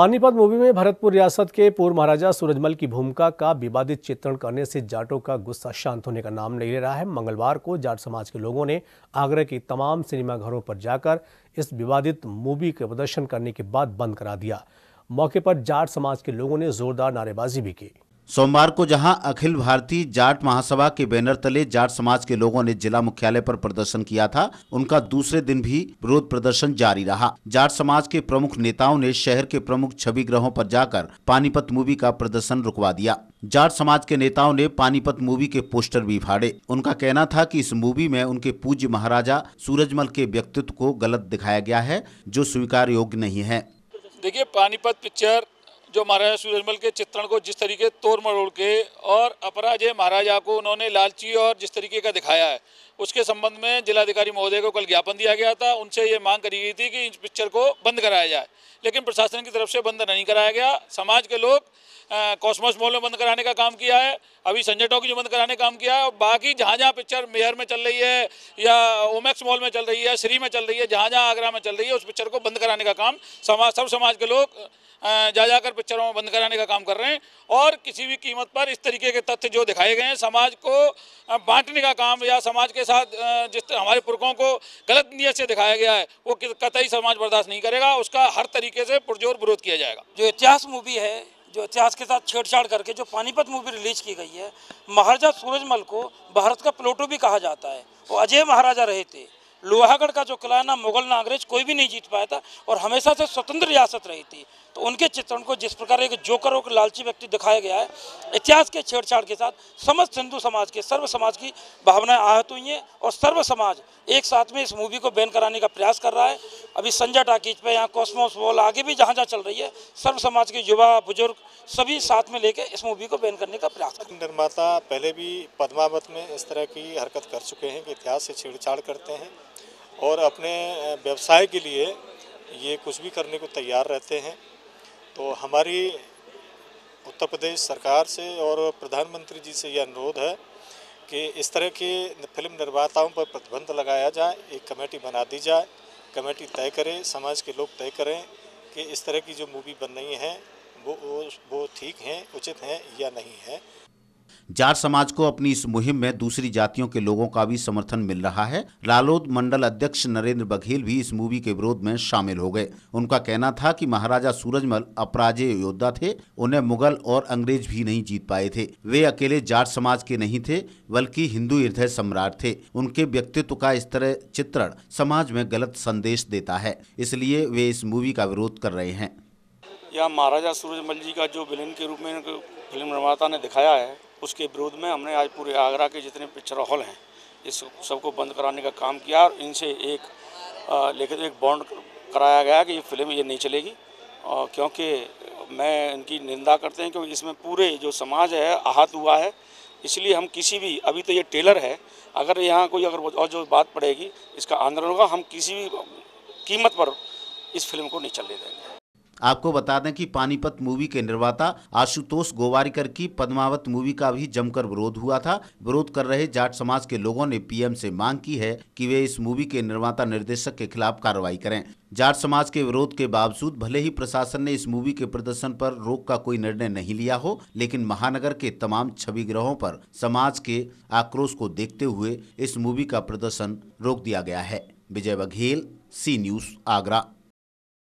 Panipat movie में भरतपुर रियासत के पूर्व महाराजा सूरजमल की भूमिका का विवादित चित्रण करने से जाटों का गुस्सा शांत होने का नाम नहीं ले रहा है मंगलवार को जाट समाज के लोगों ने आगरा के तमाम सिनेमाघरों पर जाकर इस विवादित मूवी के प्रदर्शन करने के बाद बंद करा दिया मौके पर जाट समाज के लोगों ने जोरदार नारेबाजी भी की सोमवार को जहां अखिल भारतीय जाट महासभा के बैनर तले जाट समाज के लोगों ने जिला मुख्यालय पर प्रदर्शन किया था उनका दूसरे दिन भी विरोध प्रदर्शन जारी रहा जाट समाज के प्रमुख नेताओं ने शहर के प्रमुख छवि ग्रहों पर जाकर पानीपत मूवी का प्रदर्शन रुकवा दिया जाट समाज के नेताओं ने पानीपत मूवी के पोस्टर भी फाड़े उनका कहना था कि इस मूवी में उनके पूज्य महाराजा सूरजमल के व्यक्तित्व को गलत दिखाया गया है जो स्वीकार योग्य नहीं है देखिए पानीपत पिक्चर जो महाराजा सूरजमल के चित्रण को जिस तरीके तोड़ मरोड़ के और अपराजय महाराजा को उन्होंने लालची और जिस तरीके का दिखाया है उसके संबंध में जिलाधिकारी महोदय को कल ज्ञापन दिया गया था उनसे ये मांग करी गई थी कि इस पिक्चर को बंद कराया जाए लेकिन प्रशासन की तरफ से बंद नहीं कराया गया समाज के लोग कॉस्मोस मॉल में बंद कराने का काम किया है अभी संजय टॉक में बंद कराने का काम किया है और बाकी जहाँ जहाँ पिक्चर मेयर में चल रही है या ओमेक्स मॉल में चल रही है श्री में चल रही है जहाँ जहाँ आगरा में चल रही है उस पिक्चर को बंद कराने का काम समाज सब समाज के लोग जा जाकर पिक्चरों में बंद कराने का काम कर रहे हैं और किसी भी कीमत पर इस तरीके के तथ्य जो दिखाए गए हैं समाज को बांटने का काम या समाज के साथ जिस हमारे पुरखों को गलत नीयत से दिखाया गया है वो कतई समाज बर्दाश्त नहीं करेगा उसका हर तरीके से पुरजोर विरोध किया जाएगा जो इतिहास मूवी है जो इतिहास के साथ छेड़छाड़ करके जो पानीपत मूवी रिलीज की गई है महाराजा सूरजमल को भारत का प्लोटो भी कहा जाता है वो अजय महाराजा रहे थे लोहागढ़ का जो किला ना मुगल ना अंग्रेज कोई भी नहीं जीत पाया था और हमेशा से स्वतंत्र रियासत रही थी तो उनके चित्रण को जिस प्रकार एक जोकर और लालची व्यक्ति दिखाया गया है इतिहास के छेड़छाड़ के साथ समस्त हिंदू समाज के सर्व समाज की भावनाएं आहत हुई हैं और सर्व समाज एक साथ में इस मूवी को बैन कराने का प्रयास कर रहा है अभी संजय टाकीज पे यहाँ कॉस्मोस वॉल आगे भी जहाँ जहाँ चल रही है सर्व समाज के युवा बुजुर्ग सभी साथ में लेके इस मूवी को बैन करने का प्रयास कर निर्माता पहले भी पद्मावत में इस तरह की हरकत कर चुके हैं कि इतिहास से छेड़छाड़ करते हैं और अपने व्यवसाय के लिए ये कुछ भी करने को तैयार रहते हैं तो हमारी उत्तर प्रदेश सरकार से और प्रधानमंत्री जी से यह अनुरोध है कि इस तरह के फिल्म निर्माताओं पर प्रतिबंध लगाया जाए एक कमेटी बना दी जाए कमेटी तय करे समाज के लोग तय करें कि इस तरह की जो मूवी बन रही हैं वो वो ठीक हैं उचित हैं या नहीं है जाट समाज को अपनी इस मुहिम में दूसरी जातियों के लोगों का भी समर्थन मिल रहा है लालोद मंडल अध्यक्ष नरेंद्र बघेल भी इस मूवी के विरोध में शामिल हो गए उनका कहना था कि महाराजा सूरजमल अपराजय योद्धा थे उन्हें मुगल और अंग्रेज भी नहीं जीत पाए थे वे अकेले जाट समाज के नहीं थे बल्कि हिंदू हृदय सम्राट थे उनके व्यक्तित्व का इस तरह चित्रण समाज में गलत संदेश देता है इसलिए वे इस मूवी का विरोध कर रहे हैं यह महाराजा सूरजमल जी का जो विलन के रूप में फिल्म निर्माता ने दिखाया है उसके विरोध में हमने आज पूरे आगरा के जितने पिक्चर हॉल हैं इस सबको बंद कराने का काम किया और इनसे एक तो एक बॉन्ड कराया गया कि ये फिल्म ये नहीं चलेगी और क्योंकि मैं इनकी निंदा करते हैं क्योंकि इसमें पूरे जो समाज है आहत हुआ है इसलिए हम किसी भी अभी तो ये टेलर है अगर यहाँ कोई अगर और जो बात पड़ेगी इसका आंदोलन होगा हम किसी भी कीमत पर इस फिल्म को नहीं चलने देंगे आपको बता दें कि पानीपत मूवी के निर्माता आशुतोष गोवारीकर की पद्मावत मूवी का भी जमकर विरोध हुआ था विरोध कर रहे जाट समाज के लोगों ने पीएम से मांग की है कि वे इस मूवी के निर्माता निर्देशक के खिलाफ कार्रवाई करें जाट समाज के विरोध के बावजूद भले ही प्रशासन ने इस मूवी के प्रदर्शन पर रोक का कोई निर्णय नहीं लिया हो लेकिन महानगर के तमाम छवि ग्रहों पर समाज के आक्रोश को देखते हुए इस मूवी का प्रदर्शन रोक दिया गया है विजय बघेल सी न्यूज आगरा